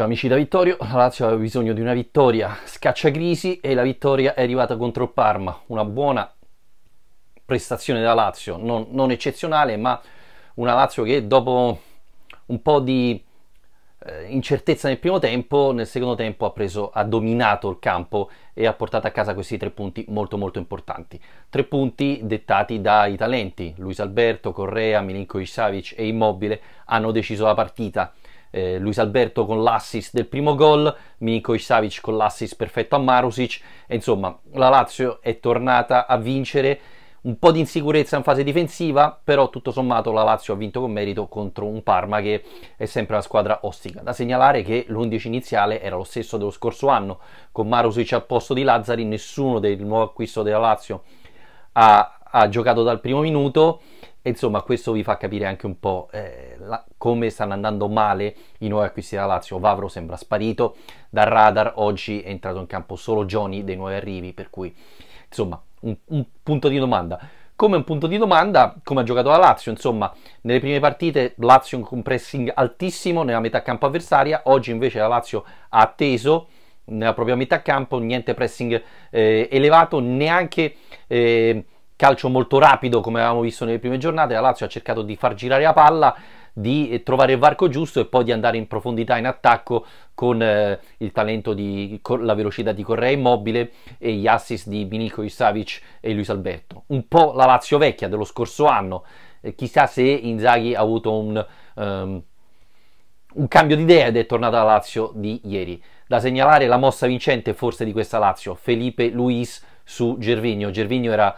Ciao amici da Vittorio, la Lazio aveva bisogno di una vittoria scaccia crisi e la vittoria è arrivata contro il Parma, una buona prestazione da Lazio, non, non eccezionale ma una Lazio che dopo un po' di eh, incertezza nel primo tempo, nel secondo tempo ha, preso, ha dominato il campo e ha portato a casa questi tre punti molto molto importanti. Tre punti dettati dai talenti, Luis Alberto, Correa, Milinkovic Savic e Immobile hanno deciso la partita eh, Luis Alberto con l'assist del primo gol, Mico Savic con l'assist perfetto a Marusic, e insomma la Lazio è tornata a vincere, un po' di insicurezza in fase difensiva, però tutto sommato la Lazio ha vinto con merito contro un Parma che è sempre una squadra ostica. Da segnalare che l'11 iniziale era lo stesso dello scorso anno, con Marusic al posto di Lazzari, nessuno del nuovo acquisto della Lazio ha, ha giocato dal primo minuto e insomma, questo vi fa capire anche un po' eh, la, come stanno andando male i nuovi acquisti della Lazio. Vavro sembra sparito dal radar, oggi è entrato in campo solo Johnny dei nuovi arrivi, per cui insomma, un, un punto di domanda come un punto di domanda come ha giocato la Lazio. Insomma, nelle prime partite Lazio con un pressing altissimo nella metà campo avversaria, oggi invece la Lazio ha atteso nella propria metà campo, niente pressing eh, elevato, neanche eh, calcio molto rapido come avevamo visto nelle prime giornate, la Lazio ha cercato di far girare la palla, di eh, trovare il varco giusto e poi di andare in profondità in attacco con eh, il talento di con la velocità di Correa Immobile e gli assist di Milinko Savic e Luis Alberto. Un po' la Lazio vecchia dello scorso anno. Eh, chissà se Inzaghi ha avuto un, um, un cambio di idea ed è tornata la Lazio di ieri. Da segnalare la mossa vincente forse di questa Lazio, Felipe Luis su Gervinio. Gervinio era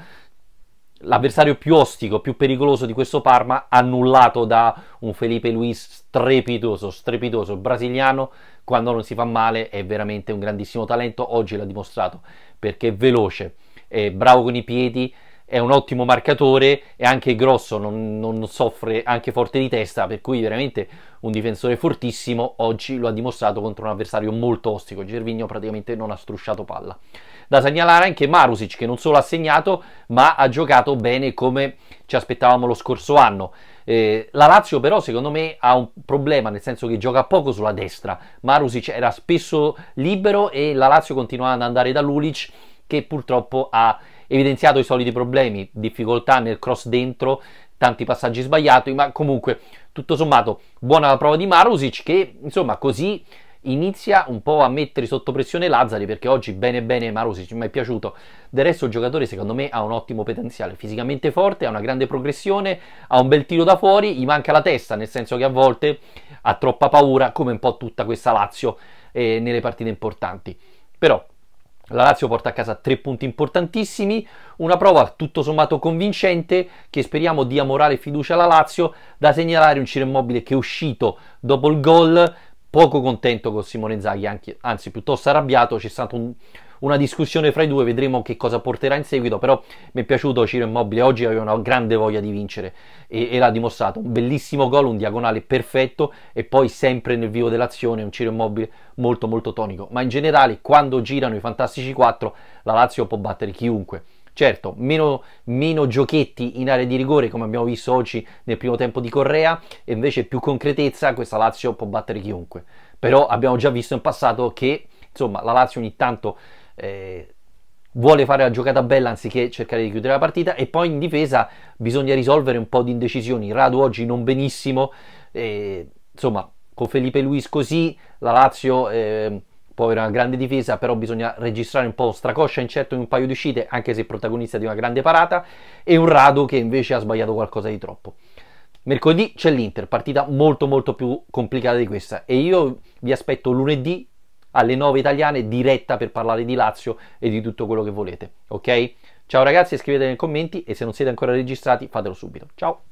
l'avversario più ostico, più pericoloso di questo Parma, annullato da un Felipe Luis strepitoso, strepitoso brasiliano, quando non si fa male è veramente un grandissimo talento, oggi l'ha dimostrato perché è veloce, è bravo con i piedi, è un ottimo marcatore è anche grosso, non, non, soffre anche forte di testa, per cui veramente un difensore fortissimo oggi lo ha dimostrato contro un avversario molto ostico. Gervigno praticamente non ha strusciato palla. Da segnalare anche Marusic che non solo ha segnato ma ha giocato bene come ci aspettavamo lo scorso anno. Eh, la Lazio però secondo me ha un problema nel senso che gioca poco sulla destra. Marusic era spesso libero e la Lazio continuava ad andare da Lulic che purtroppo ha evidenziato i soliti problemi, difficoltà nel cross dentro, tanti passaggi sbagliati, ma comunque tutto sommato buona la prova di Marusic che insomma così inizia un po' a mettere sotto pressione Lazzari perché oggi bene bene Marusic mi è piaciuto del resto il giocatore secondo me ha un ottimo potenziale fisicamente forte, ha una grande progressione ha un bel tiro da fuori, gli manca la testa nel senso che a volte ha troppa paura come un po' tutta questa Lazio eh, nelle partite importanti però la Lazio porta a casa tre punti importantissimi, una prova tutto sommato convincente che speriamo dia morale e fiducia alla Lazio, da segnalare un Ciro Immobile che è uscito dopo il gol poco contento con Simone Zaghi, anzi piuttosto arrabbiato, c'è stato un, una discussione fra i due, vedremo che cosa porterà in seguito, però mi è piaciuto Ciro Immobile, oggi aveva una grande voglia di vincere e, e l'ha dimostrato, un bellissimo gol, un diagonale perfetto e poi sempre nel vivo dell'azione un Ciro Immobile molto molto tonico, ma in generale quando girano i fantastici 4 la Lazio può battere chiunque. Certo, meno, meno, giochetti in area di rigore come abbiamo visto oggi nel primo tempo di Correa e invece più concretezza questa Lazio può battere chiunque. Però abbiamo già visto in passato che insomma, la Lazio ogni tanto eh, vuole fare la giocata bella anziché cercare di chiudere la partita e poi in difesa bisogna risolvere un po' di indecisioni. Radu oggi non benissimo, eh, insomma con Felipe Luis così, la Lazio eh, può avere una grande difesa, però bisogna registrare un po' stracoscia incerto in un paio di uscite, anche se protagonista di una grande parata, e un Radu che invece ha sbagliato qualcosa di troppo. Mercoledì c'è l'Inter, partita molto molto più complicata di questa e io vi aspetto lunedì alle 9 italiane diretta per parlare di Lazio e di tutto quello che volete, ok? Ciao ragazzi, scrivete nei commenti e se non siete ancora registrati fatelo subito. Ciao!